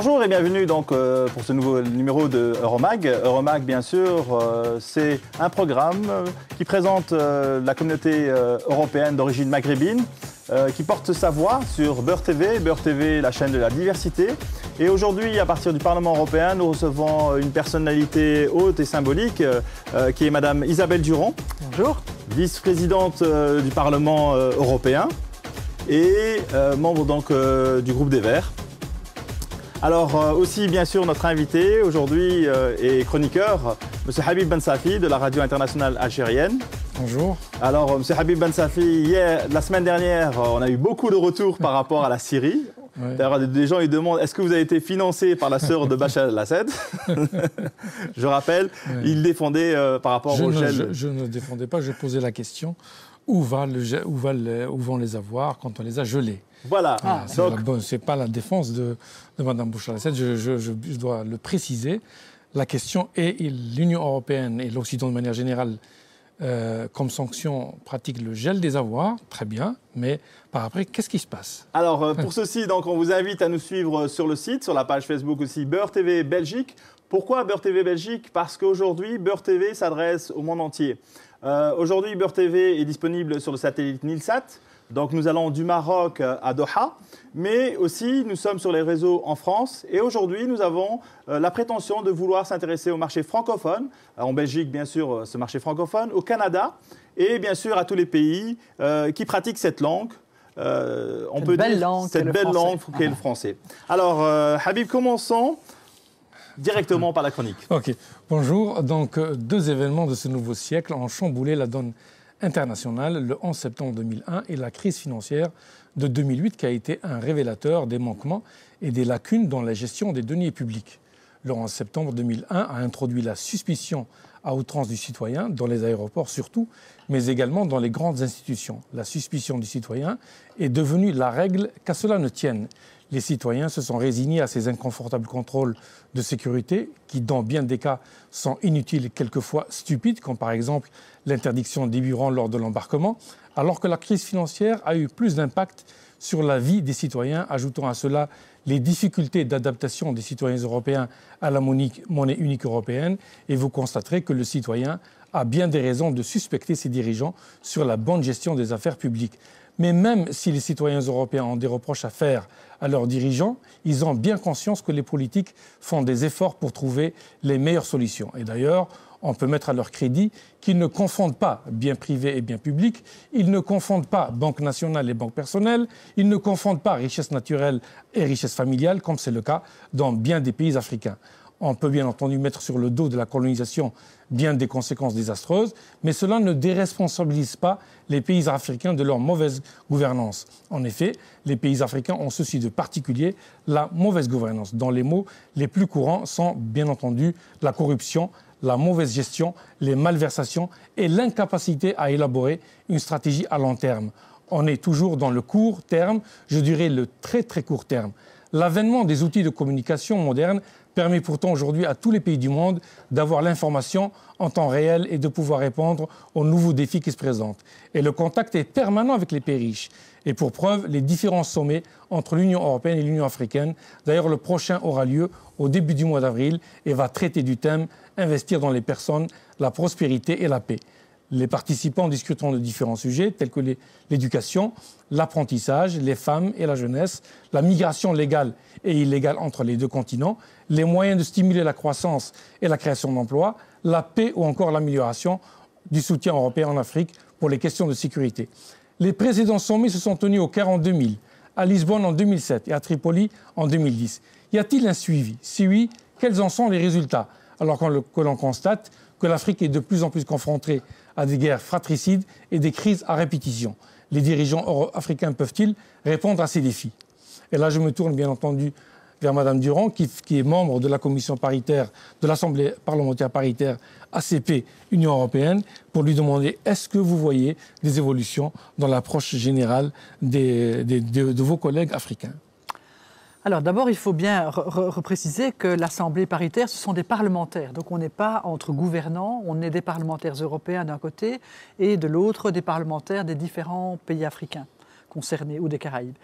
Bonjour et bienvenue donc euh, pour ce nouveau numéro de Euromag. Euromag, bien sûr, euh, c'est un programme euh, qui présente la communauté européenne d'origine maghrébine, qui porte sa voix sur Beurre TV, Beur TV, la chaîne de la diversité. Et aujourd'hui, à partir du Parlement européen, nous recevons une personnalité haute et symbolique, qui est Madame Isabelle Durand. Bonjour. Vice-présidente du Parlement européen et membre donc du groupe des Verts. Alors euh, aussi bien sûr notre invité aujourd'hui euh, est chroniqueur, M. Habib Ben Safi de la radio internationale algérienne. Bonjour. Alors euh, M. Habib Ben Safi, hier, la semaine dernière, on a eu beaucoup de retours par rapport à la Syrie. D'ailleurs, des gens ils demandent est-ce que vous avez été financé par la sœur de Bachar el-Assad Je rappelle, il défendait par rapport au gel. Je, je ne défendais pas, je posais la question où, vont les avoir quand on les a gelés. Voilà. Ah, ah. Ce c'est pas la défense de, Mme Bouchard-Lassette, je, dois le préciser. La question est l'Union européenne et l'Occident de manière générale, euh, comme sanction, pratique le gel des avoirs, très bien, mais par après, qu'est-ce qui se passe Alors, euh, pour hein. ceci, donc, on vous invite à nous suivre euh, sur le site, sur la page Facebook aussi, Beurre TV Belgique. Pourquoi Beurre TV Belgique Parce qu'aujourd'hui, Beurre TV s'adresse au monde entier. Euh, aujourd'hui, Uber TV est disponible sur le satellite Nilsat. Donc nous allons du Maroc euh, à Doha, mais aussi nous sommes sur les réseaux en France. Et aujourd'hui, nous avons euh, la prétention de vouloir s'intéresser au marché francophone, en Belgique bien sûr ce marché francophone, au Canada et bien sûr à tous les pays qui pratiquent cette langue. on cette peut belle dire langue cette belle langue qu'est le français. Alors, Habib, commençons directement par la chronique. Ok, bonjour. Donc, euh, deux événements de ce nouveau siècle ont chamboulé la donne internationale, le 11 septembre 2001 et la crise financière de 2008 qui a été un révélateur des manquements et des lacunes dans la gestion des deniers publics. Le 11 septembre 2001 a introduit la suspicion à outrance du citoyen, dans les aéroports surtout, mais également dans les grandes institutions. La suspicion du citoyen est devenue la règle qu'à cela ne tienne les citoyens se sont résignés à ces inconfortables contrôles de sécurité qui, dans bien des cas, sont inutiles et quelquefois stupides, comme par exemple l'interdiction des lors de l'embarquement, alors que la crise financière a eu plus d'impact sur la vie des citoyens, ajoutant à cela les difficultés d'adaptation des citoyens européens à la monnaie unique européenne, et vous constaterez que le citoyen a bien des raisons de suspecter ses dirigeants sur la bonne gestion des affaires publiques. Mais même si les citoyens européens ont des reproches à faire à leurs dirigeants, ils ont bien conscience que les politiques font des efforts pour trouver les meilleures solutions. Et d'ailleurs, on peut mettre à leur crédit qu'ils ne confondent pas bien privé et bien public, ils ne confondent pas banque nationale et banque personnelle, ils ne confondent pas richesse naturelle et richesse familiale, comme c'est le cas dans bien des pays africains on peut bien entendu mettre sur le dos de la colonisation bien des conséquences désastreuses, mais cela ne déresponsabilise pas les pays africains de leur mauvaise gouvernance. En effet, les pays africains ont ceci de particulier, la mauvaise gouvernance, Dans les mots les plus courants sont bien entendu la corruption, la mauvaise gestion, les malversations et l'incapacité à élaborer une stratégie à long terme. On est toujours dans le court terme, je dirais le très très court terme. L'avènement des outils de communication modernes permet pourtant aujourd'hui à tous les pays du monde d'avoir l'information en temps réel et de pouvoir répondre aux nouveaux défis qui se présentent. Et le contact est permanent avec les pays riches. Et pour preuve, les différents sommets entre l'Union européenne et l'Union africaine. D'ailleurs, le prochain aura lieu au début du mois d'avril et va traiter du thème Investir dans les personnes, la prospérité et la paix. Les participants discuteront de différents sujets tels que l'éducation, l'apprentissage, les femmes et la jeunesse, la migration légale et illégale entre les deux continents, les moyens de stimuler la croissance et la création d'emplois, la paix ou encore l'amélioration du soutien européen en Afrique pour les questions de sécurité. Les précédents sommets se sont tenus au Caire en 2000, à Lisbonne en 2007 et à Tripoli en 2010. Y a-t-il un suivi Si oui, quels en sont les résultats Alors que l'on constate que l'Afrique est de plus en plus confrontée à des guerres fratricides et des crises à répétition. Les dirigeants africains peuvent-ils répondre à ces défis Et là, je me tourne bien entendu vers Madame Durand, qui, est membre de la commission paritaire de l'Assemblée parlementaire paritaire ACP Union européenne, pour lui demander est-ce que vous voyez des évolutions dans l'approche générale de vos collègues africains alors d'abord, il faut bien repréciser que l'Assemblée paritaire, ce sont des parlementaires. Donc on n'est pas entre gouvernants, on est des parlementaires européens d'un côté et de l'autre des parlementaires des différents pays africains concernés ou des Caraïbes.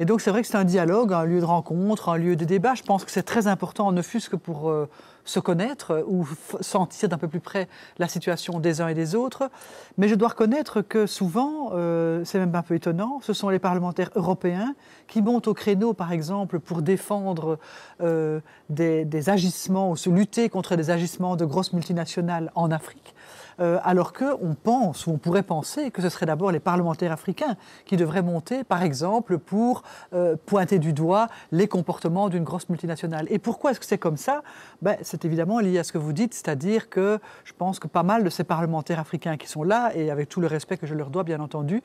Et donc c'est vrai que c'est un dialogue, un lieu de rencontre, un lieu de débat. Je pense que c'est très important, ne fût-ce que pour euh, se connaître ou sentir d'un peu plus près la situation des uns et des autres. Mais je dois reconnaître que souvent, euh, c'est même un peu étonnant, ce sont les parlementaires européens qui montent au créneau, par exemple, pour défendre euh, des agissements ou se lutter contre des agissements de grosses multinationales en Afrique euh, alors qu'on pense, ou on pourrait penser, que ce serait d'abord les parlementaires africains qui devraient monter, par exemple, pour euh, pointer du doigt les comportements d'une grosse multinationale. Et pourquoi est-ce que c'est comme ça ben, C'est évidemment lié à ce que vous dites, c'est-à-dire que je pense que pas mal de ces parlementaires africains qui sont là, et avec tout le respect que je leur dois, bien entendu,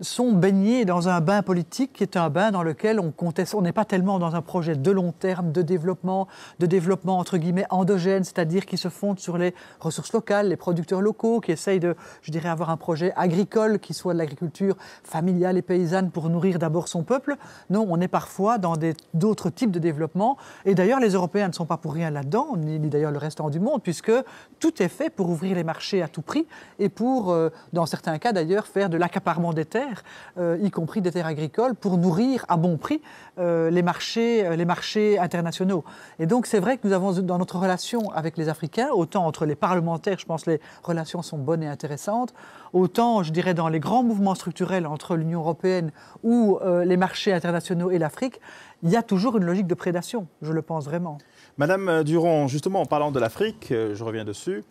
sont baignés dans un bain politique qui est un bain dans lequel on conteste, on n'est pas tellement dans un projet de long terme, de développement, de développement entre guillemets endogène, c'est-à-dire qui se fonde sur les ressources locales, les producteurs locaux, qui essayent de, je dirais, avoir un projet agricole qui soit de l'agriculture familiale et paysanne pour nourrir d'abord son peuple. Non, on est parfois dans d'autres types de développement. Et d'ailleurs, les Européens ne sont pas pour rien là-dedans, ni, d'ailleurs le restant du monde, puisque tout est fait pour ouvrir les marchés à tout prix et pour, euh, dans certains cas d'ailleurs, faire de l'accaparement des terres euh, y compris des terres agricoles, pour nourrir à bon prix euh, les, marchés, euh, les marchés internationaux. Et donc c'est vrai que nous avons dans notre relation avec les Africains, autant entre les parlementaires, je pense que les relations sont bonnes et intéressantes, autant je dirais dans les grands mouvements structurels entre l'Union européenne ou les marchés internationaux et l'Afrique, il y a toujours une logique de prédation, je le pense vraiment. Madame Durand, justement en parlant de l'Afrique, je reviens dessus,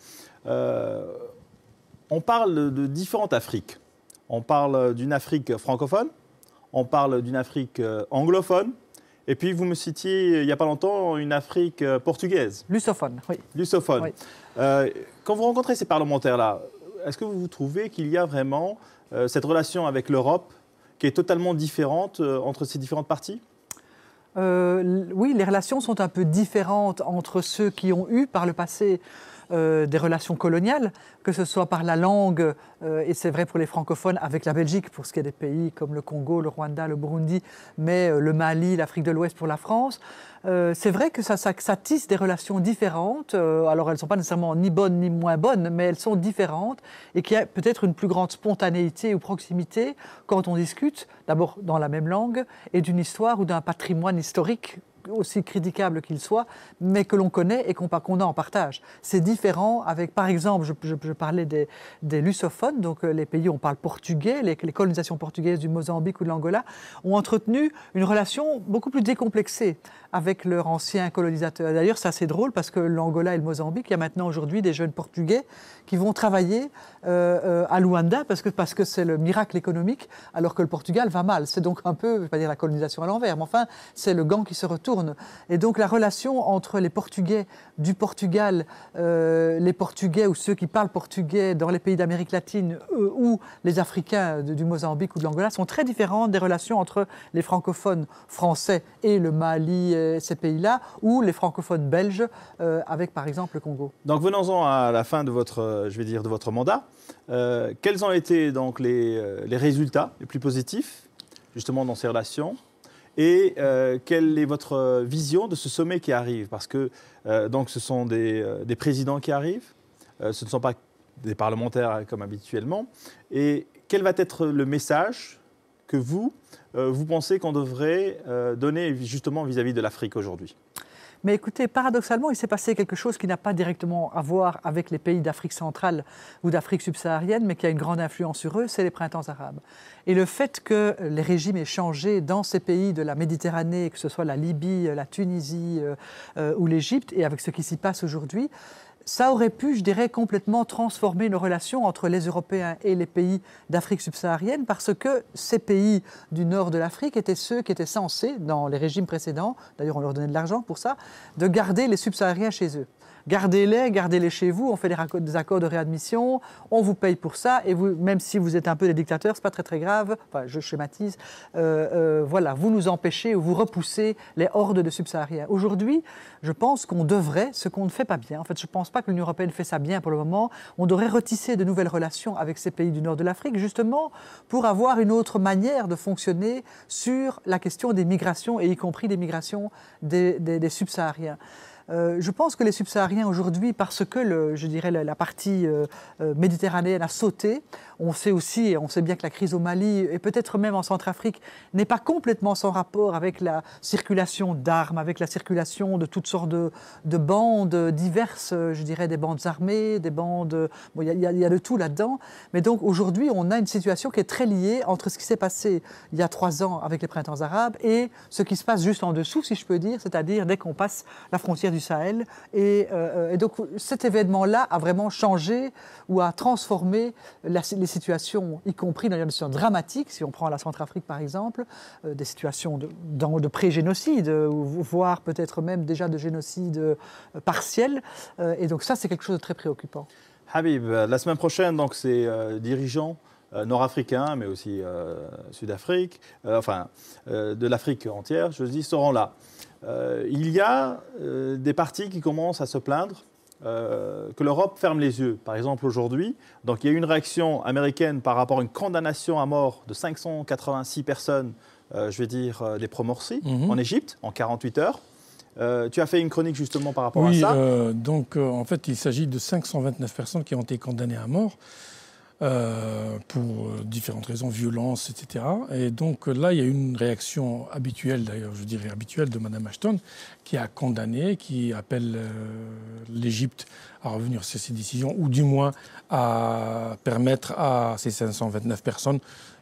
on parle de différentes Afriques. On parle d'une Afrique francophone, on parle d'une Afrique euh, anglophone, et puis vous me citiez il n'y a pas longtemps une Afrique euh, portugaise. Lusophone, oui. Lusophone. Euh, quand vous rencontrez ces parlementaires-là, est-ce que vous trouvez qu'il y a vraiment cette relation avec l'Europe qui est totalement différente entre ces différentes parties Oui, les relations sont un peu différentes entre ceux qui ont eu par le passé euh, des relations coloniales, que ce soit par la langue, euh, et c'est vrai pour les francophones, avec la Belgique, pour ce qui est des pays comme le Congo, le Rwanda, le Burundi, mais euh, le Mali, l'Afrique de l'Ouest pour la France. c'est vrai que ça, ça, ça, tisse des relations différentes. alors elles ne sont pas nécessairement ni bonnes ni moins bonnes, mais elles sont différentes et qu'il y a peut-être une plus grande spontanéité ou proximité quand on discute, d'abord dans la même langue, et d'une histoire ou d'un patrimoine historique aussi critiquable qu'il soit, mais que l'on connaît et qu'on a en partage. C'est différent avec, par exemple, je, parlais des, lusophones, donc euh, les pays où on parle portugais, les, les colonisations portugaises du Mozambique ou de l'Angola, ont entretenu une relation beaucoup plus décomplexée avec leur ancien colonisateur D'ailleurs, c'est assez drôle parce que l'Angola et le Mozambique, il y a maintenant aujourd'hui des jeunes portugais qui vont travailler euh, euh, à Luanda parce que c'est le miracle économique, alors que le Portugal va mal. C'est donc un peu, je ne vais pas dire la colonisation à l'envers, mais enfin, c'est le gant qui se retourne et donc la relation entre les Portugais du Portugal, euh, les Portugais ou ceux qui parlent portugais dans les pays d'Amérique latine euh, ou les Africains du Mozambique ou de l'Angola sont très différentes des relations entre les francophones français et le Mali, euh, ces pays-là, ou les francophones belges avec par exemple le Congo. Donc venons-en à la fin de votre, je vais dire, de votre mandat. quels ont été donc les résultats les plus positifs justement dans ces relations et euh, quelle est votre vision de ce sommet qui arrive Parce que euh, donc ce sont des, euh, présidents qui arrivent, ce ne sont pas des parlementaires hein, comme habituellement. Et quel va être le message que vous, vous pensez qu'on devrait donner justement vis à -vis de l'Afrique aujourd'hui mais écoutez, paradoxalement, il s'est passé quelque chose qui n'a pas directement à voir avec les pays d'Afrique centrale ou d'Afrique subsaharienne, mais qui a une grande influence sur eux, c'est les printemps arabes. Et le fait que les régimes aient changé dans ces pays de la Méditerranée, que ce soit la Libye, la Tunisie euh, euh, ou l'Égypte, et avec ce qui s'y passe aujourd'hui, ça aurait pu, je dirais, complètement transformer nos relations entre les Européens et les pays d'Afrique subsaharienne parce que ces pays du nord de l'Afrique étaient ceux qui étaient censés, dans les régimes précédents, d'ailleurs on leur donnait de l'argent pour ça, de garder les subsahariens chez eux. Gardez-les, gardez-les chez vous, on fait des accords de réadmission, on vous paye pour ça, et vous, même si vous êtes un peu des dictateurs, ce n'est pas très très grave, enfin je schématise, euh, euh, voilà, vous nous empêchez ou vous repoussez les hordes de subsahariens. Aujourd'hui, je pense qu'on devrait, ce qu'on ne fait pas bien, en fait je ne pense pas que l'Union Européenne fait ça bien pour le moment, on devrait retisser de nouvelles relations avec ces pays du nord de l'Afrique, justement pour avoir une autre manière de fonctionner sur la question des migrations, et y compris des migrations des subsahariens. Euh, je pense que les subsahariens aujourd'hui, parce que je dirais la, partie euh, euh, méditerranéenne a sauté, on sait aussi, et on sait bien que la crise au Mali, et peut-être même en Centrafrique, n'est pas complètement sans rapport avec la circulation d'armes, avec la circulation de toutes sortes de, bandes diverses, je dirais des bandes armées, des bandes... Il bon, y, a de tout là-dedans. Mais donc aujourd'hui, on a une situation qui est très liée entre ce qui s'est passé il y a trois ans avec les printemps arabes et ce qui se passe juste en dessous, si je peux dire, c'est-à-dire dès qu'on passe la frontière du Sahel. Et, euh, et donc cet événement-là a vraiment changé ou a transformé la, les situations, y compris dans une situation dramatique. si on prend la Centrafrique par exemple, euh, des situations de, de pré-génocide, euh, voire peut-être même déjà de génocide euh, partiel. et donc ça, c'est quelque chose de très préoccupant. Habib, la semaine prochaine, donc ces dirigeants nord-africains, mais aussi Sud-Afrique, enfin de l'Afrique entière, je dis, seront là. il y a des partis qui commencent à se plaindre euh, que l'Europe ferme les yeux. Par exemple, aujourd'hui, donc il y a eu une réaction américaine par rapport à une condamnation à mort de 586 personnes, euh, je vais dire euh, des mhm. en Égypte, en 48 heures. tu as fait une chronique justement par rapport à ça. donc en fait, il s'agit de 529 personnes qui ont été condamnées à mort. Euh, pour euh, différentes raisons, violence, etc. Et donc euh, là, il y a une réaction habituelle, d'ailleurs, je dirais habituelle, de Mme Ashton, qui a condamné, qui appelle l'Égypte à revenir sur ses décisions, ou du moins à permettre à ces 529 personnes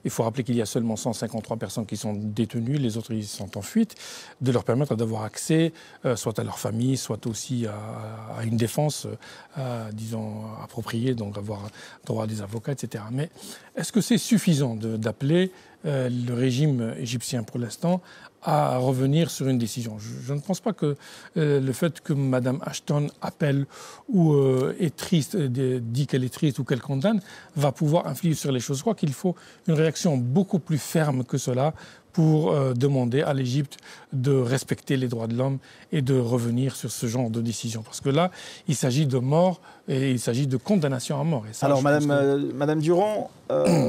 il faut rappeler qu'il y a seulement 153 personnes qui sont détenues, les autres ils sont en fuite, de leur permettre d'avoir accès euh, soit à leur famille, soit aussi à, une défense, euh, disons, appropriée, donc avoir droit à des avocats, etc. Mais est-ce que c'est suffisant d'appeler euh, le régime égyptien pour l'instant à revenir sur une décision. Je, ne pense pas que euh, le fait que Mme Ashton appelle ou euh, est triste, dit qu'elle est triste ou qu'elle condamne, va pouvoir influer sur les choses. Je crois qu'il faut une réaction beaucoup plus ferme que cela pour demander à l'Égypte de respecter les droits de l'homme et de revenir sur ce genre de décision. Parce que là, il s'agit de mort et il s'agit de condamnation à mort. Alors, Mme Madame Durand,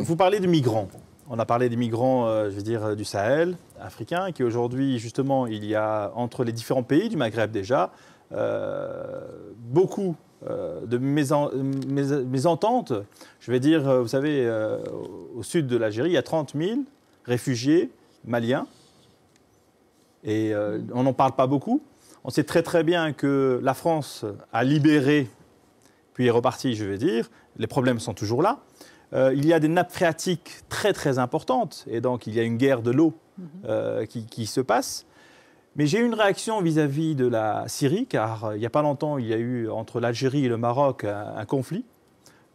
vous parlez de migrants. On a parlé des migrants, euh, je veux dire, euh, du Sahel africain, qui aujourd'hui, justement, il y a entre les différents pays du Maghreb déjà, euh, beaucoup de mésententes. je vais dire, vous savez, au sud de l'Algérie, il y a 30 000 réfugiés maliens, et on n'en parle pas beaucoup. On sait très très bien que la France a libéré, puis est repartie, je veux dire, les problèmes sont toujours là. Euh, il y a des nappes phréatiques très très importantes, et donc il y a une guerre de l'eau mhm. euh, qui, se passe. Mais j'ai eu une réaction vis-à-vis de la Syrie, car euh, il n'y a pas longtemps, il y a eu entre l'Algérie et le Maroc un, conflit.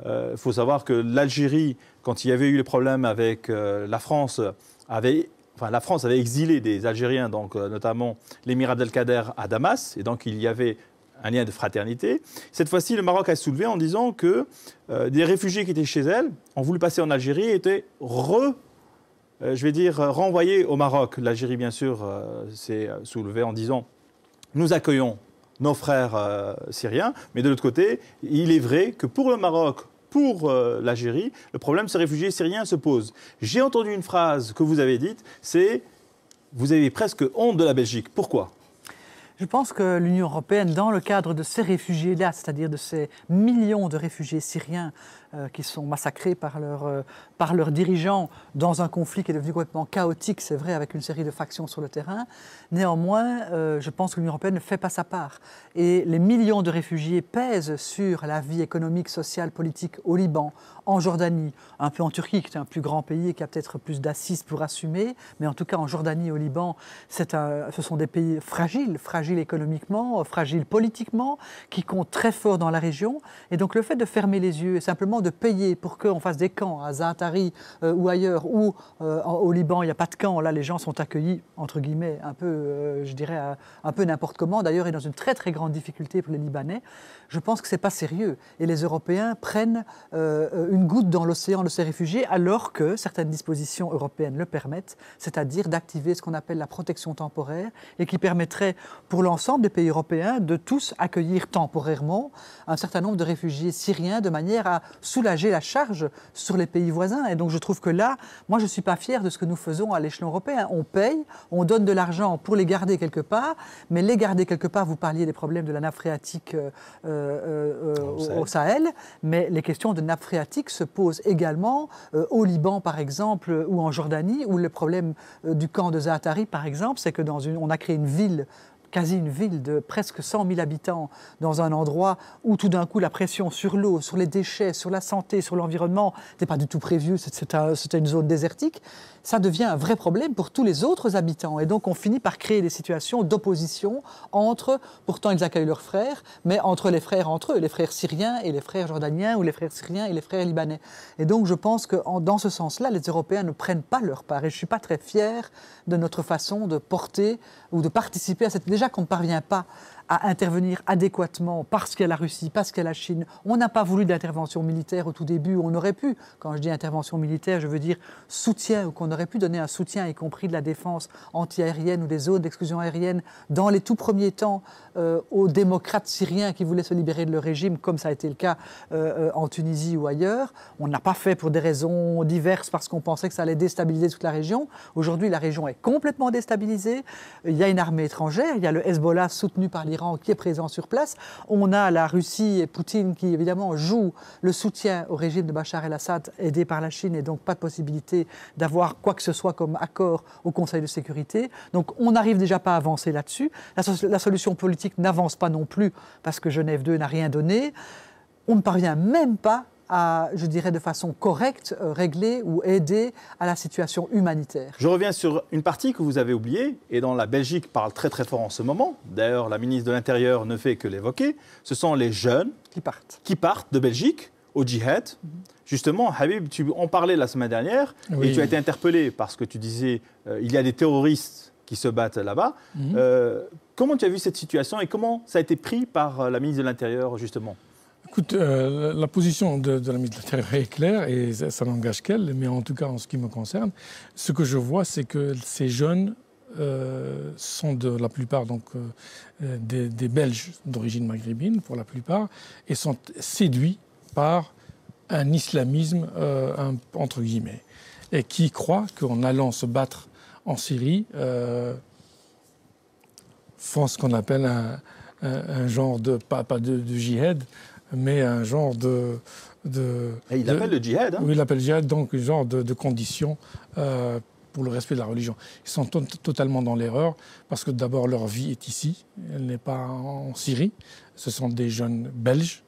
Il faut savoir que l'Algérie, quand il y avait eu le problème avec la France, avait Enfin, la France avait exilé des Algériens, donc notamment l'émir Abdelkader à Damas, et donc il y avait un lien de fraternité. Cette fois-ci, le Maroc a soulevé en disant que euh, des réfugiés qui étaient chez elle, ont voulu passer en Algérie, étaient re, euh, je vais dire, renvoyés au Maroc. L'Algérie, bien sûr, euh, s'est soulevée en disant nous accueillons nos frères syriens, mais de l'autre côté, il est vrai que pour le Maroc, pour l'Algérie, le problème de ces réfugiés syriens se pose. J'ai entendu une phrase que vous avez dite, c'est vous avez presque honte de la Belgique. Pourquoi je pense que l'Union européenne, dans le cadre de ces réfugiés-là, c'est-à-dire de ces millions de réfugiés syriens euh, qui sont massacrés par leur... Euh, par leurs dirigeants dans un conflit qui est devenu complètement chaotique, c'est vrai, avec une série de factions sur le terrain. Néanmoins, euh, je pense que l'Union européenne ne fait pas sa part. Et les millions de réfugiés pèsent sur la vie économique, sociale, politique au Liban, en Jordanie, un peu en Turquie, qui est un plus grand pays et qui a peut-être plus d'assises pour assumer, mais en tout cas en Jordanie, et au Liban, un, ce sont des pays fragiles, fragiles économiquement, fragiles politiquement, qui comptent très fort dans la région. Et donc le fait de fermer les yeux et simplement de payer pour qu'on fasse des camps à euh, ou ailleurs, ou euh, au Liban, il n'y a pas de camp, là les gens sont accueillis, entre guillemets, un peu, euh, je dirais, un peu n'importe comment, d'ailleurs, est dans une très très grande difficulté pour les Libanais. Je pense que ce n'est pas sérieux. Et les Européens prennent euh, une goutte dans l'océan de ces réfugiés alors que certaines dispositions européennes le permettent, c'est-à-dire d'activer ce qu'on appelle la protection temporaire et qui permettrait pour l'ensemble des pays européens de tous accueillir temporairement un certain nombre de réfugiés syriens de manière à soulager la charge sur les pays voisins. Et donc je trouve que là, moi je ne suis pas fier de ce que nous faisons à l'échelon européen. On paye, on donne de l'argent pour les garder quelque part, mais les garder quelque part, vous parliez des problèmes de la nappe phréatique. Euh, euh, euh, euh, au, Sahel. mais les questions de nappe phréatique se posent également euh, au Liban, par exemple, ou en Jordanie, où le problème du camp de Zaatari, par exemple, c'est que dans on a créé une ville quasi une ville de presque 100 000 habitants, dans un endroit où tout d'un coup la pression sur l'eau, sur les déchets, sur la santé, sur l'environnement n'était pas du tout prévue, c'était une zone désertique, ça devient un vrai problème pour tous les autres habitants. Et donc on finit par créer des situations d'opposition entre, pourtant ils accueillent leurs frères, mais entre les frères entre eux, les frères syriens et les frères jordaniens, ou les frères syriens et les frères libanais. Et donc je pense que dans ce sens-là, les Européens ne prennent pas leur part. Et je ne suis pas très fier de notre façon de porter ou de participer à cette... Déjà, qu'on ne parvient pas intervenir adéquatement parce qu'il y a la Russie, parce qu'il y a la Chine. On n'a pas voulu d'intervention militaire au tout début, on aurait pu. Quand je dis intervention militaire, je veux dire soutien, ou qu'on aurait pu donner un soutien, y compris de la défense anti-aérienne ou des zones d'exclusion aérienne, dans les tout premiers temps euh, aux démocrates syriens qui voulaient se libérer de leur régime, comme ça a été le cas euh, euh, en Tunisie ou ailleurs. On n'a pas fait pour des raisons diverses parce qu'on pensait que ça allait déstabiliser toute la région. Aujourd'hui, la région est complètement déstabilisée. Il y a une armée étrangère, il y a le Hezbollah soutenu par l'Iran qui est présent sur place. On a la Russie et Poutine qui, évidemment, jouent le soutien au régime de Bachar el-Assad, aidé par la Chine, et donc pas de possibilité d'avoir quoi que ce soit comme accord au Conseil de sécurité. Donc on n'arrive déjà pas à avancer là-dessus. La, la solution politique n'avance pas non plus parce que Genève 2 n'a rien donné on ne parvient même pas à, je dirais, de façon correcte, euh, régler ou aider à la situation humanitaire. Je reviens sur une partie que vous avez oubliée, et dont la Belgique parle très très fort en ce moment. D'ailleurs, la ministre de l'Intérieur ne fait que l'évoquer. Ce sont les jeunes qui partent, qui partent de Belgique au djihad. Mhm. Justement, Habib, tu en parlais la semaine dernière, et tu as été interpellé parce que tu disais euh, il y a des terroristes qui se battent là-bas. Mhm. Euh, comment tu as vu cette situation et comment ça a été pris par la ministre de l'Intérieur, justement Écoute, euh, la position de, la ministre est claire et ça, n'engage qu'elle, mais en tout cas en ce qui me concerne, ce que je vois, c'est que ces jeunes euh, sont de la plupart donc, euh, des, Belges d'origine maghrébine, pour la plupart, et sont séduits par un islamisme, entre guillemets, et qui croient qu'en allant se battre en Syrie, font ce qu'on appelle un, genre de, papa de, de jihad, mais un genre de. de il appelle le djihad. Hein. Oui, il appelle le djihad, donc un genre de, de condition euh, pour le respect de la religion. Ils sont totalement dans l'erreur, parce que d'abord leur vie est ici, elle n'est pas en Syrie. Ce sont des jeunes belges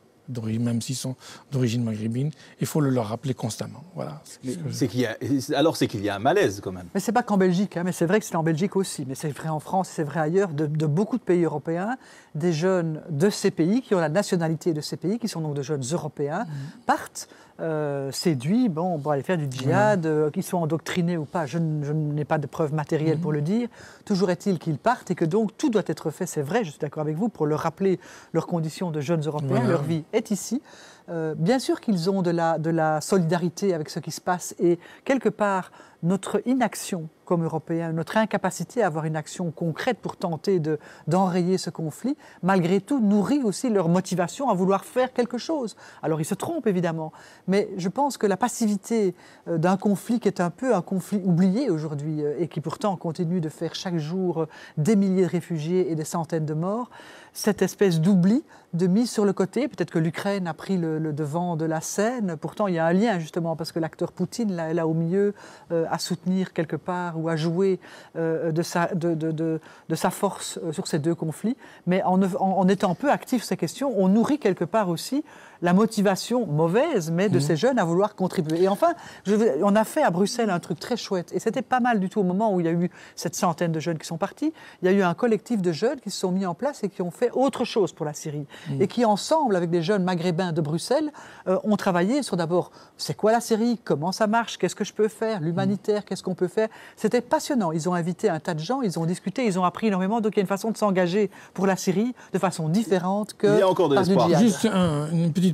même s'ils sont d'origine maghrébine, il faut le leur rappeler constamment. Voilà. C'est qu'il y a, alors c'est qu'il y a un malaise quand même. Mais c'est pas qu'en Belgique, hein, mais c'est vrai que c'est en Belgique aussi, mais c'est vrai en France, c'est vrai ailleurs, de, beaucoup de pays européens, des jeunes de ces pays qui ont la nationalité de ces pays, qui sont donc de jeunes européens, mhm. partent euh, séduit séduits, bon, on aller faire du djihad, euh, qu'ils soient endoctrinés ou pas, je, n'ai pas de preuves matérielles pour mhm. le dire. Toujours est-il qu'ils partent et que donc tout doit être fait, c'est vrai, je suis d'accord avec vous, pour leur rappeler leurs conditions de jeunes Européens, leur vie est ici. Euh, bien sûr qu'ils ont de la, solidarité avec ce qui se passe et quelque part, notre inaction comme Européens, notre incapacité à avoir une action concrète pour tenter d'enrayer ce conflit, malgré tout, nourrit aussi leur motivation à vouloir faire quelque chose. Alors ils se trompent évidemment, mais je pense que la passivité euh, d'un conflit qui est un peu un conflit oublié aujourd'hui euh, et qui pourtant continue de faire chaque jour des milliers de réfugiés et des centaines de morts, cette espèce d'oubli de mise sur le côté. Peut-être que l'Ukraine a pris le, devant de la scène. Pourtant, il y a un lien justement parce que l'acteur Poutine, là, est là au milieu, euh, à soutenir quelque part ou à jouer euh, de, sa, de, sa, force euh, sur ces deux conflits. Mais en, en, en étant peu actif sur ces questions, on nourrit quelque part aussi la motivation mauvaise, mais de mmh. ces jeunes à vouloir contribuer. Et enfin, je, on a fait à Bruxelles un truc très chouette, et c'était pas mal du tout au moment où il y a eu cette centaine de jeunes qui sont partis. Il y a eu un collectif de jeunes qui se sont mis en place et qui ont fait autre chose pour la Syrie. Mmh. Et qui, ensemble, avec des jeunes maghrébins de Bruxelles, euh, ont travaillé sur d'abord c'est quoi la Syrie, comment ça marche, qu'est-ce que je peux faire, l'humanitaire, mmh. qu'est-ce qu'on peut faire. C'était passionnant. Ils ont invité un tas de gens, ils ont discuté, ils ont appris énormément. Donc il y a une façon de s'engager pour la Syrie de façon différente que. Il y a encore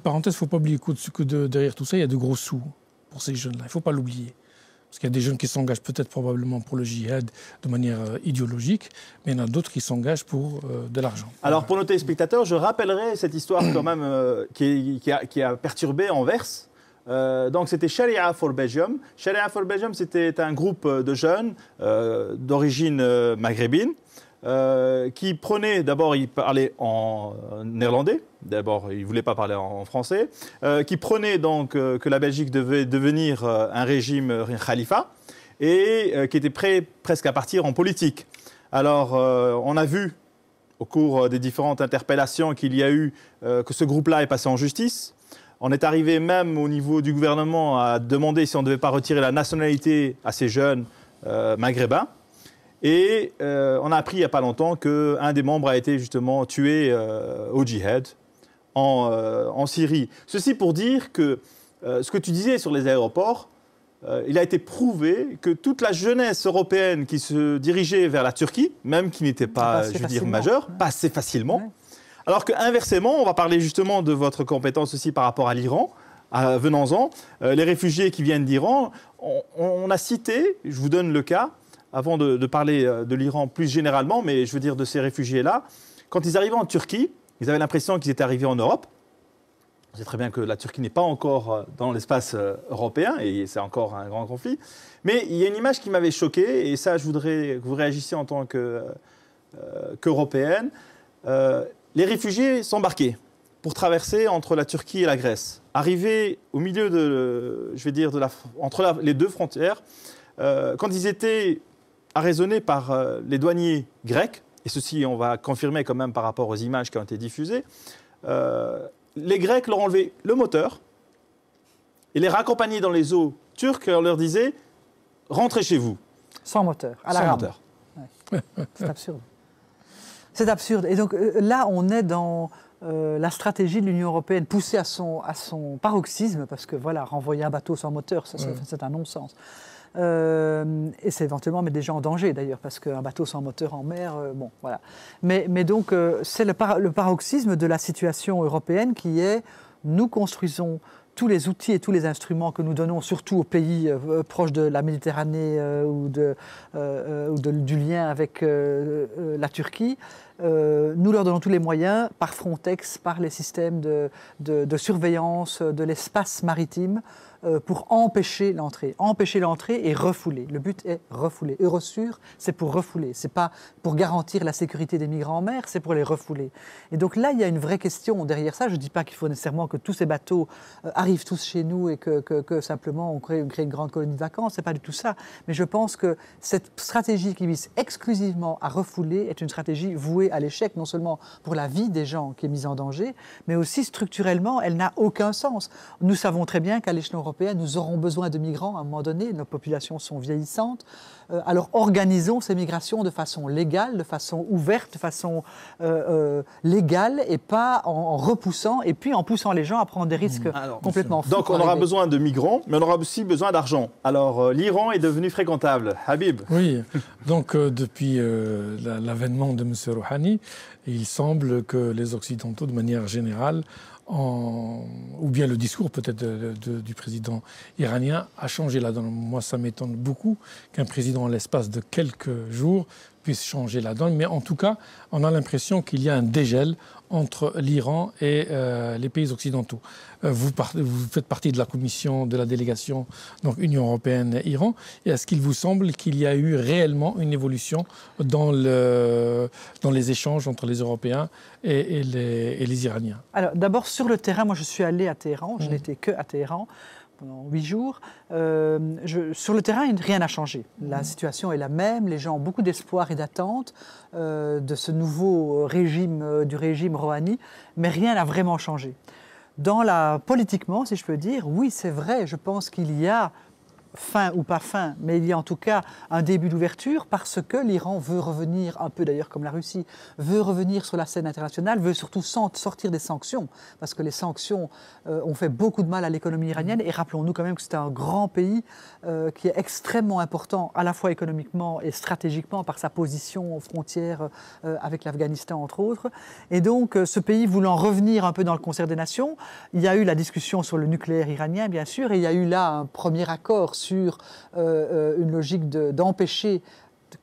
parenthèse, il ne faut pas oublier que derrière tout ça, il y a de gros sous pour ces jeunes-là. Il ne faut pas l'oublier. Parce qu'il y a des jeunes qui s'engagent peut-être probablement pour le djihad de manière euh, idéologique, mais il y en a d'autres qui s'engagent pour euh, de l'argent. Alors pour nos téléspectateurs, je rappellerai cette histoire quand même euh, qui, a, qui, a, perturbé Anvers. donc c'était Sharia for Belgium. Sharia for Belgium, c'était un groupe de jeunes d'origine maghrébine qui prenaient, d'abord ils parlaient en néerlandais, d'abord il ne voulait pas parler en français, euh, qui prenait donc euh, que la Belgique devait devenir euh, un régime khalifa et qui était prêt presque à partir en politique. Alors on a vu au cours des différentes interpellations qu'il y a eu que ce groupe-là est passé en justice. On est arrivé même au niveau du gouvernement à demander si on ne devait pas retirer la nationalité à ces jeunes maghrébins. Et on a appris il n'y a pas longtemps qu'un des membres a été justement tué au djihad euh, en, Syrie. Ceci pour dire que euh, ce que tu disais sur les aéroports, euh, il a été prouvé que toute la jeunesse européenne qui se dirigeait vers la Turquie, même qui n'était pas, je veux dire, majeure, passait facilement. Alors que on va parler justement de votre compétence aussi par rapport à l'Iran. Venons-en, les réfugiés qui viennent d'Iran, on, a cité, je vous donne le cas, avant de, de parler de l'Iran plus généralement, mais je veux dire de ces réfugiés-là, quand ils arrivaient en Turquie, ils avaient l'impression qu'ils étaient arrivés en Europe. C'est très bien que la Turquie n'est pas encore euh, dans l'espace euh, européen et c'est encore un grand conflit. Mais il y a une image qui m'avait choqué et ça, je voudrais que vous réagissiez en tant euh, qu'Européenne. les réfugiés s'embarquaient pour traverser entre la Turquie et la Grèce. Arrivés au milieu de, je vais dire, de la, entre les deux frontières, quand ils étaient arraisonnés par les douaniers grecs, et ceci on va confirmer quand même par rapport aux images qui ont été diffusées, euh, les Grecs leur ont enlevé le moteur et les raccompagnaient dans les eaux turques et leur disait rentrez chez vous. Sans moteur, à la Sans moteur. C'est absurde. C'est absurde. Et donc euh, là, on est dans euh, la stratégie de l'Union européenne poussée à son, paroxysme, parce que voilà, renvoyer un bateau sans moteur, c'est un non-sens. Euh, et c'est éventuellement mais des gens en danger d'ailleurs, parce qu'un bateau sans moteur en mer, euh, bon, voilà. Mais, mais donc, euh, c'est le, paroxysme de la situation européenne qui est nous construisons tous les outils et tous les instruments que nous donnons, surtout aux pays proches de la Méditerranée ou, du lien avec la Turquie, euh, nous leur donnons tous les moyens, par Frontex, par les systèmes de, surveillance de l'espace maritime, euh, pour empêcher l'entrée. Empêcher l'entrée et refouler. Le but est refouler. Eurosur, c'est pour refouler. C'est pas pour garantir la sécurité des migrants en mer, c'est pour les refouler. Et donc là, il y a une vraie question derrière ça. Je ne dis pas qu'il faut nécessairement que tous ces bateaux euh, arrivent tous chez nous et que, simplement on crée, on crée, une grande colonie de vacances. n'est pas du tout ça. Mais je pense que cette stratégie qui vise exclusivement à refouler est une stratégie vouée à l'échec, non seulement pour la vie des gens qui est mise en danger, mais aussi structurellement, elle n'a aucun sens. Nous savons très bien qu'à l'échelon européen, nous aurons besoin de migrants à un moment donné, nos populations sont vieillissantes. Euh, alors organisons ces migrations de façon légale, de façon ouverte, de façon euh, euh, légale et pas en, repoussant et puis en poussant les gens à prendre des hmm. risques complètement Donc on aura besoin de migrants, mais on aura aussi besoin d'argent. Alors l'Iran est devenu fréquentable. Habib Oui, donc depuis l'avènement de M. Rouhani, il semble que les Occidentaux, de manière générale, ou bien le discours peut-être du président iranien a changé là. Moi, ça m'étonne beaucoup qu'un président, en l'espace de quelques jours, puisse changer la donne. Mais en tout cas, on a l'impression qu'il y a un dégel entre l'Iran et euh, les pays occidentaux. Euh, vous, faites partie de la commission, de la délégation donc Union européenne-Iran. et Est-ce qu'il vous semble qu'il y a eu réellement une évolution dans, les échanges entre les Européens et, les, Iraniens Alors d'abord sur le terrain, moi je suis allé à Téhéran, je mmh. n'étais que à Téhéran huit jours. Euh, sur le terrain, rien n'a changé. La mhm. situation est la même. Les gens ont beaucoup d'espoir et d'attente euh, de ce nouveau régime, euh, du régime Rouhani, mais rien n'a vraiment changé. Dans la, politiquement, si je peux dire, oui, c'est vrai, je pense qu'il y a fin ou pas fin, mais il y a en tout cas un début d'ouverture parce que l'Iran veut revenir, un peu d'ailleurs comme la Russie, veut revenir sur la scène internationale, veut surtout sortir des sanctions, parce que les sanctions euh, ont fait beaucoup de mal à l'économie iranienne, et rappelons-nous quand même que c'est un grand pays euh, qui est extrêmement important, à la fois économiquement et stratégiquement, par sa position aux frontières euh, avec l'Afghanistan, entre autres. Et donc, ce pays voulant revenir un peu dans le concert des nations, il y a eu la discussion sur le nucléaire iranien, bien sûr, et il y a eu là un premier accord sur euh, euh, une logique d'empêcher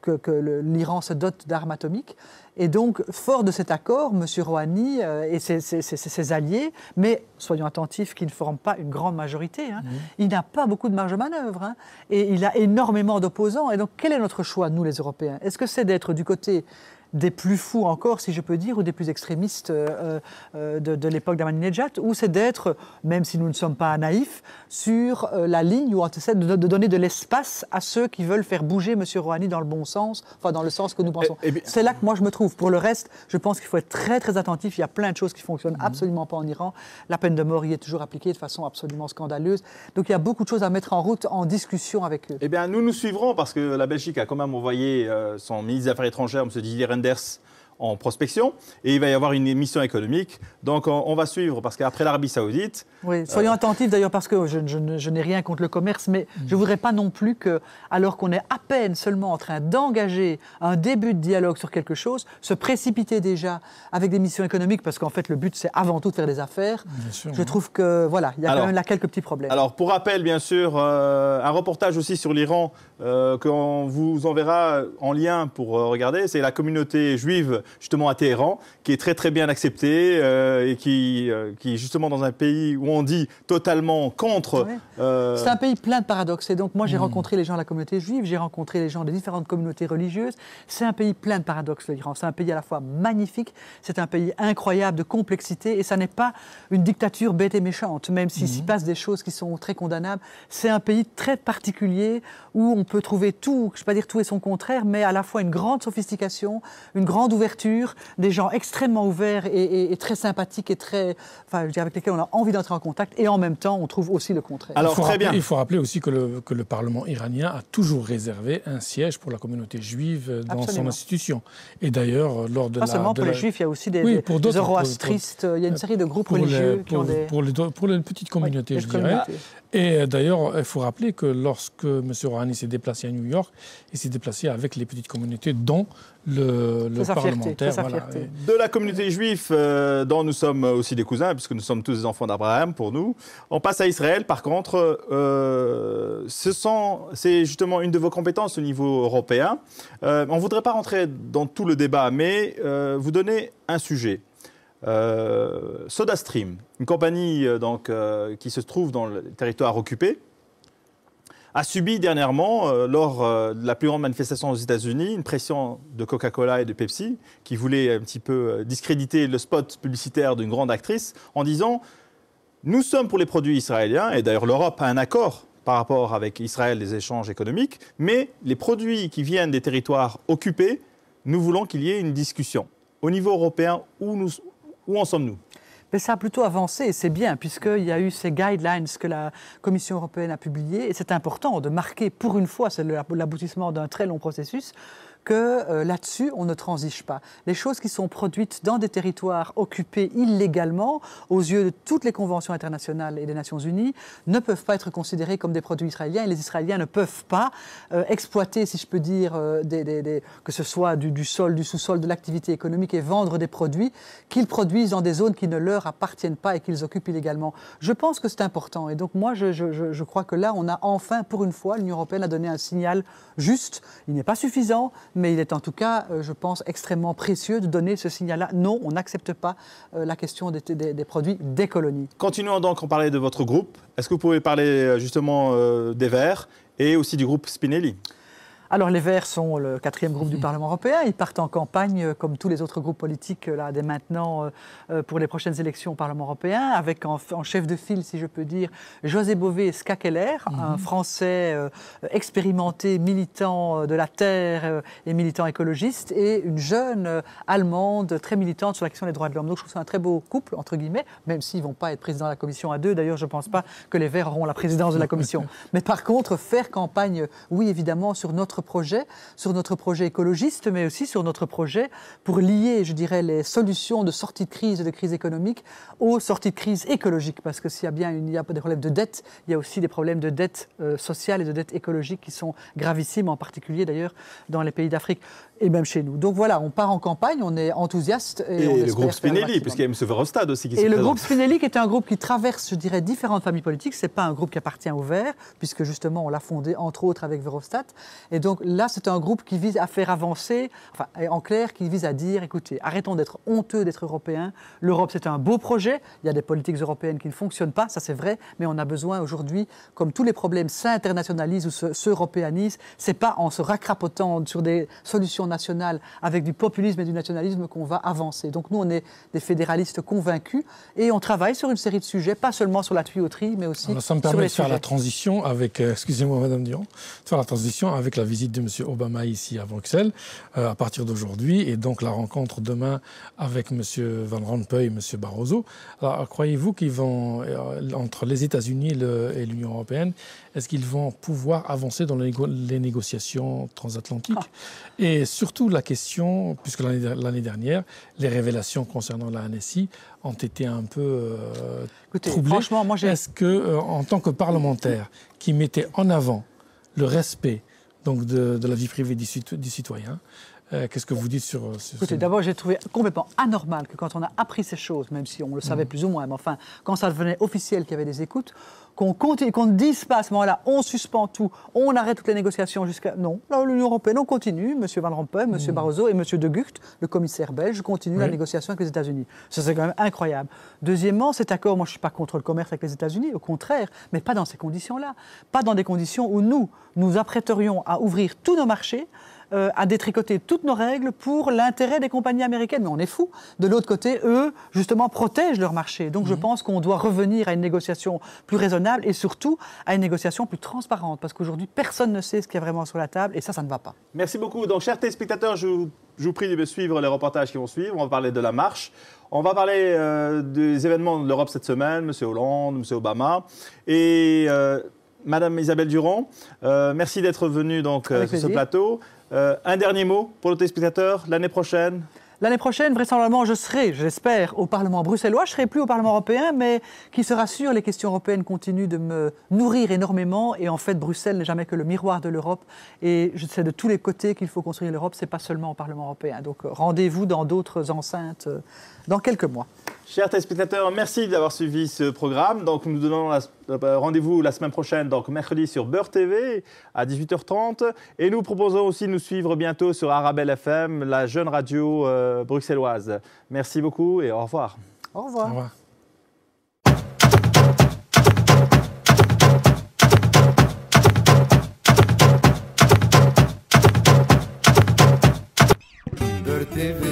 que, l'Iran se dote d'armes atomiques. Et donc, fort de cet accord, M. Rouhani euh, et ses, alliés, mais soyons attentifs qu'il ne forme pas une grande majorité, hein, mmh. il n'a pas beaucoup de marge de manœuvre, hein, et il a énormément d'opposants. Et donc, quel est notre choix, nous les Européens Est-ce que c'est d'être du côté des plus fous encore, si je peux dire, ou des plus extrémistes euh, euh, de, l'époque d'Amaninejad, ou c'est d'être, même si nous ne sommes pas naïfs, sur euh, la ligne où on essaie de, de donner de l'espace à ceux qui veulent faire bouger M. Rouhani dans le bon sens, enfin dans le sens que nous pensons. Eh, eh c'est là que moi je me trouve. Pour le reste, je pense qu'il faut être très très attentif. Il y a plein de choses qui fonctionnent mhm. absolument pas en Iran. La peine de mort y est toujours appliquée de façon absolument scandaleuse. Donc il y a beaucoup de choses à mettre en route en discussion avec eux. Eh bien, nous nous suivrons parce que la Belgique a quand même envoyé son ministre des Affaires étrangères, M. Didier Anders en prospection et il va y avoir une mission économique. Donc on, va suivre parce qu'après l'Arabie saoudite... Oui, euh, soyons attentifs d'ailleurs parce que je, n'ai rien contre le commerce, mais hmm. je ne voudrais pas non plus que, alors qu'on est à peine seulement en train d'engager un début de dialogue sur quelque chose, se précipiter déjà avec des missions économiques parce qu'en fait le but c'est avant tout de faire des affaires. je trouve que voilà, il y a quand même là quelques petits problèmes. Alors pour rappel bien sûr, euh, un reportage aussi sur l'Iran euh, qu'on vous enverra en lien pour regarder, c'est la communauté juive justement à Téhéran, qui est très très bien accepté euh, et qui, euh, qui est justement dans un pays où on dit totalement contre. Euh, c'est un pays plein de paradoxes. Et donc moi j'ai hmm. rencontré les gens de la communauté juive, j'ai rencontré les gens des différentes communautés religieuses. C'est un pays plein de paradoxes, l'Iran. C'est un pays à la fois magnifique, c'est un pays incroyable de complexité et ça n'est pas une dictature bête et méchante, même s'il s'y hmm. passe des choses qui sont très condamnables. C'est un pays très particulier où on peut trouver tout, je ne vais pas dire tout et son contraire, mais à la fois une grande sophistication, une grande ouverture des gens extrêmement ouverts et, très sympathiques et très, enfin, je avec lesquels on a envie d'entrer en contact. Et en même temps, on trouve aussi le contraire. Alors, très bien. Il faut rappeler aussi que le, Parlement iranien a toujours réservé un siège pour la communauté juive dans son institution. Et d'ailleurs, lors de Pas seulement pour les juifs, il y a aussi des, oui, zoroastristes, il y a une série de groupes religieux pour, les, pour les petites communautés, je dirais. Et d'ailleurs, il faut rappeler que lorsque M. Rouhani s'est déplacé à New York, il s'est déplacé avec les petites communautés, dont le, parlementaire. De la communauté juive, euh, dont nous sommes aussi des cousins, puisque nous sommes tous des enfants d'Abraham pour nous. On passe à Israël. Par contre, euh, c'est justement une de vos compétences au niveau européen. Euh, on ne voudrait pas rentrer dans tout le débat, mais vous donner un sujet. SodaStream, une compagnie donc, qui se trouve dans le territoire occupé, a subi dernièrement, euh, lors euh, de la plus grande manifestation aux États-Unis, une pression de Coca-Cola et de Pepsi qui voulaient un petit peu euh, discréditer le spot publicitaire d'une grande actrice en disant Nous sommes pour les produits israéliens, et d'ailleurs l'Europe a un accord par rapport avec Israël des échanges économiques, mais les produits qui viennent des territoires occupés, nous voulons qu'il y ait une discussion. Au niveau européen, où, où en sommes-nous mais ça a plutôt avancé, et c'est bien, puisqu'il y a eu ces guidelines que la Commission européenne a publiées, et c'est important de marquer pour une fois, l'aboutissement d'un très long processus, que euh, là-dessus, on ne transige pas. Les choses qui sont produites dans des territoires occupés illégalement, aux yeux de toutes les conventions internationales et des Nations Unies, ne peuvent pas être considérées comme des produits israéliens et les Israéliens ne peuvent pas euh, exploiter, si je peux dire, euh, que ce soit du, sol, du sous-sol, de l'activité économique et vendre des produits qu'ils produisent dans des zones qui ne leur appartiennent pas et qu'ils occupent illégalement. Je pense que c'est important et donc moi, je, je crois que là, on a enfin, pour une fois, l'Union européenne a donné un signal juste. Il n'est pas suffisant, mais il est en tout cas, euh, je pense, extrêmement précieux de donner ce signal-là. Non, on n'accepte pas euh, la question des, produits des colonies. Continuons donc en parler de votre groupe. Est-ce que vous pouvez parler euh, justement des Verts et aussi du groupe Spinelli alors les Verts sont le quatrième groupe du mhm. Parlement européen. Ils partent en campagne euh, comme tous les autres groupes politiques euh, là dès maintenant euh, pour les prochaines élections au Parlement européen, avec en, chef de file, si je peux dire, José Bové Skakeller, mm un mhm. Français expérimenté, militant de la terre et militant écologiste, et une jeune Allemande très militante sur la question des droits de l'homme. Donc je trouve ça un très beau couple entre guillemets, même s'ils vont pas être présidents de la Commission à deux. D'ailleurs, je ne pense pas que les Verts auront la présidence de la Commission. Mais par contre, faire campagne, oui évidemment, sur notre projet, sur notre projet écologiste, mais aussi sur notre projet pour lier, je dirais, les solutions de sortie de crise, de crise économique, aux sorties de crise écologique. Parce que s'il y a bien il y a des problèmes de dette, il y a aussi des problèmes de dette euh, sociale et de dette écologique qui sont gravissimes, en particulier d'ailleurs dans les pays d'Afrique et même chez nous. Donc voilà, on part en campagne, on est enthousiaste. Et, et le groupe Spinelli, puisqu'il y a M. Verhofstadt aussi qui Et le groupe Spinelli, qui est un groupe qui traverse, je dirais, différentes familles politiques. Ce n'est pas un groupe qui appartient au Vert, puisque justement, on l'a fondé, entre autres, avec Verhofstadt. Et donc là, c'est un groupe qui vise à faire avancer, enfin, en clair, qui vise à dire, écoutez, arrêtons d'être honteux d'être européens. L'Europe, c'est un beau projet. Il y a des politiques européennes qui ne fonctionnent pas, ça c'est vrai, mais on a besoin aujourd'hui, comme tous les problèmes s'internationalisent ou s'européanisent, c'est pas en se racrapotant sur des solutions national avec du populisme et du nationalisme qu'on va avancer. Donc nous, on est des fédéralistes convaincus et on travaille sur une série de sujets, pas seulement sur la tuyauterie, mais aussi ça permet sur de faire la transition avec, euh, excusez-moi Madame Dion, de faire la transition avec la visite de M. Obama ici à Bruxelles euh, à partir d'aujourd'hui et donc la rencontre demain avec M. Van Rompuy et M. Barroso. Alors croyez-vous qu'ils vont, euh, entre les États-Unis et l'Union européenne, est-ce qu'ils vont pouvoir avancer dans les, négociations transatlantiques ah. Et surtout la question, puisque l'année dernière, les révélations concernant la NSI ont été un peu euh, troublées. Franchement, moi, est-ce que, euh, en tant que parlementaire qui mettait en avant le respect donc de la vie privée du, citoyen, euh, qu'est-ce que vous dites sur, euh, ce Écoutez, d'abord, j'ai trouvé complètement anormal que quand on a appris ces choses, même si on le savait mm. plus ou moins, mais enfin, quand ça devenait officiel qu'il y avait des écoutes, qu'on continue, qu'on ne dise pas à ce moment-là, on suspend tout, on arrête toutes les négociations jusqu'à... Non, l'Union européenne, on continue, M. Van Rompuy, M. Mm. Barroso et M. De Gucht, le commissaire belge, continuent la négociation avec les États-Unis. Ça, c'est quand même incroyable. Deuxièmement, cet accord, moi, je ne suis pas contre le commerce avec les États-Unis, au contraire, mais pas dans ces conditions-là. Pas dans des conditions où nous, nous apprêterions à ouvrir tous nos marchés euh, à détricoter toutes nos règles pour l'intérêt des compagnies américaines. Mais on est fou. De l'autre côté, eux, justement, protègent leur marché. Donc je mhm. pense qu'on doit revenir à une négociation plus raisonnable et surtout à une négociation plus transparente. Parce qu'aujourd'hui, personne ne sait ce qu'il y a vraiment sur la table et ça, ça ne va pas. Merci beaucoup. Donc, chers téléspectateurs, je vous, prie de suivre les reportages qui vont suivre. On va parler de la marche. On va parler euh, des événements de l'Europe cette semaine, Monsieur Hollande, Monsieur Obama. Et. Euh, Madame Isabelle Durand, merci d'être venue donc, sur ce plateau. Euh, un dernier mot pour le téléspectateur, l'année prochaine L'année prochaine, vraisemblablement, je serai, j'espère, au Parlement bruxellois. Je serai plus au Parlement européen, mais qui se rassure, les questions européennes continuent de me nourrir énormément. Et en fait, Bruxelles n'est jamais que le miroir de l'Europe. Et je sais de tous les côtés qu'il faut construire l'Europe. ce n'est pas seulement au Parlement européen. Donc, rendez-vous dans d'autres enceintes euh, dans quelques mois. Chers téléspectateurs, merci d'avoir suivi ce programme. Donc, nous donnons euh, rendez-vous la semaine prochaine, donc mercredi sur Beurre TV à 18h30. Et nous proposons aussi de nous suivre bientôt sur Arabelle FM, la jeune radio euh, bruxelloise. Merci beaucoup et Au revoir. Au revoir. Au revoir.